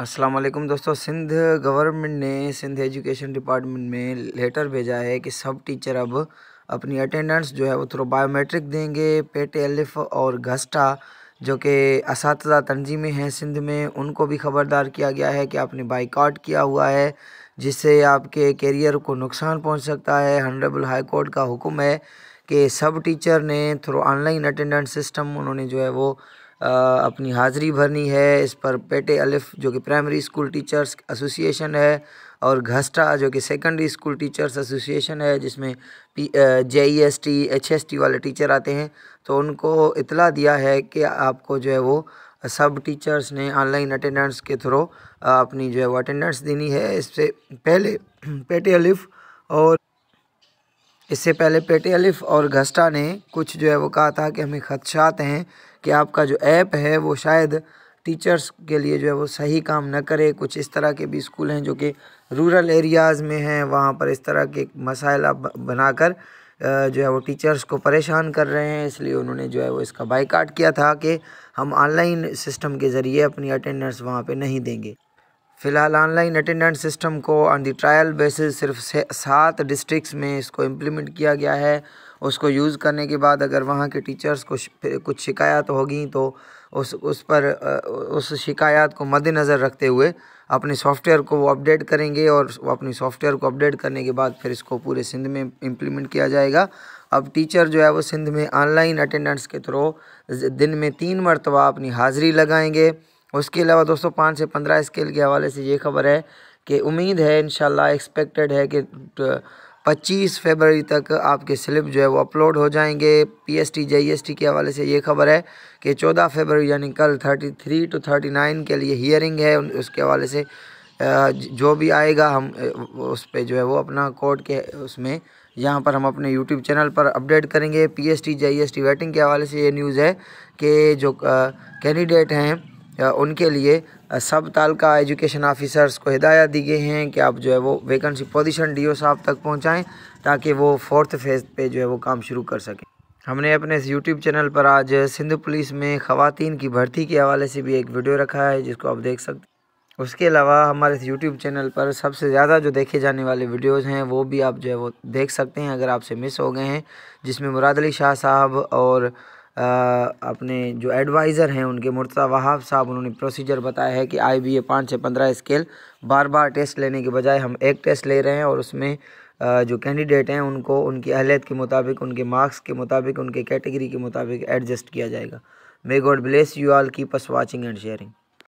अस्सलाम वालेकुम दोस्तों सिंध गवर्नमेंट ने सिंध एजुकेशन डिपार्टमेंट में लेटर भेजा है कि सब टीचर अब अपनी अटेंडेंस जो है वो थोड़ा बायोमेट्रिक देंगे पेट एलिफ और घस्टा जो कि इस तंजीमें हैं सिंध में उनको भी खबरदार किया गया है कि आपने बाइकॉट किया हुआ है जिससे आपके कैरियर को नुकसान पहुंच सकता है हनरेबल हाई कोर्ट का हुक्म है कि सब टीचर ने थ्रू ऑनलाइन अटेंडेंस सिस्टम उन्होंने जो है वो अपनी हाज़िरी भरनी है इस पर पेटे अलिफ जो कि प्राइमरी स्कूल टीचर्स एसोसिएशन है और घस्टा जो कि सेकेंडरी स्कूल टीचर्स एसोसिएशन है जिसमें P J E S T H S T वाले टीचर आते हैं तो उनको इतला दिया है कि आपको जो है वो सब टीचर्स ने ऑनलाइन अटेंडेंस के थ्रू अपनी जो है वो अटेंडेंस देनी है इससे पहले पेटे अलिफ और इससे पहले पेटे अलिफ और घस्टा ने कुछ जो है वो कहा था कि हमें खदशात हैं कि आपका जो ऐप है वो शायद टीचर्स के लिए जो है वो सही काम न करे कुछ इस तरह के भी स्कूल हैं जो कि रूरल एरियाज़ में हैं वहाँ पर इस तरह के मसाइल बना बनाकर जो है वो टीचर्स को परेशान कर रहे हैं इसलिए उन्होंने जो है वो इसका बाइकाट किया था कि हम ऑनलाइन सिस्टम के ज़रिए अपनी अटेंडेंस वहाँ पे नहीं देंगे फ़िलहाल ऑनलाइन अटेंडेंस सिस्टम को ऑन दी ट्रायल बेसिस सिर्फ सात डिस्ट्रिक्स में इसको इम्प्लीमेंट किया गया है उसको यूज़ करने के बाद अगर वहाँ के टीचर्स को कुछ शिकायत होगी तो उस उस पर उस शिकायत को मद्देनज़र रखते हुए अपने सॉफ्टवेयर को वो अपडेट करेंगे और वो अपने सॉफ्टवेयर को अपडेट करने के बाद फिर इसको पूरे सिंध में इम्प्लीमेंट किया जाएगा अब टीचर जो है वो सिंध में ऑनलाइन अटेंडेंस के थ्रू दिन में तीन मरतबा अपनी हाज़िरी लगाएंगे उसके अलावा दोस्तों पाँच से पंद्रह स्केल के हवाले से ये खबर है कि उम्मीद है इन एक्सपेक्टेड है कि पच्चीस फरवरी तक आपके स्लिप जो है वो अपलोड हो जाएंगे पीएसटी टी e के हवाले से ये खबर है कि चौदह फरवरी यानी कल thirty three two thirty nine के लिए हियरिंग है उसके हवाले से जो भी आएगा हम उस पर जो है वो अपना कोर्ट के उसमें यहाँ पर हम अपने यूट्यूब चैनल पर अपडेट करेंगे एस टी वेटिंग के हवाले से ये न्यूज़ है कि जो कैंडिडेट हैं उनके लिए सब तालका एजुकेशन ऑफिसर्स को हिदायत दी गई हैं कि आप जो है वो वैकेंसी पोजीशन डीओ साहब तक पहुंचाएं ताकि वो फोर्थ फेज़ पे जो है वो काम शुरू कर सकें हमने अपने इस यूट्यूब चैनल पर आज सिंध पुलिस में ख़वान की भर्ती के हवाले से भी एक वीडियो रखा है जिसको आप देख सकते हैं उसके अलावा हमारे इस यूट्यूब चैनल पर सबसे ज़्यादा जो देखे जाने वाले वीडियोस हैं वो भी आप जो है वो देख सकते हैं अगर आपसे मिस हो गए हैं जिसमें मुरादली शाह साहब और अपने जो एडवाइज़र हैं उनके मुर्तज़ा वहाब साहब उन्होंने प्रोसीजर बताया है कि आई बी ए पाँच से पंद्रह स्केल बार बार टेस्ट लेने के बजाय हम एक टेस्ट ले रहे हैं और उसमें जो कैंडिडेट हैं उनको उनकी अहलियत के मुताबिक उनके मार्क्स के मुताबिक उनके कैटेगरी के मुताबिक एडजस्ट किया जाएगा may God bless you all keep us watching and sharing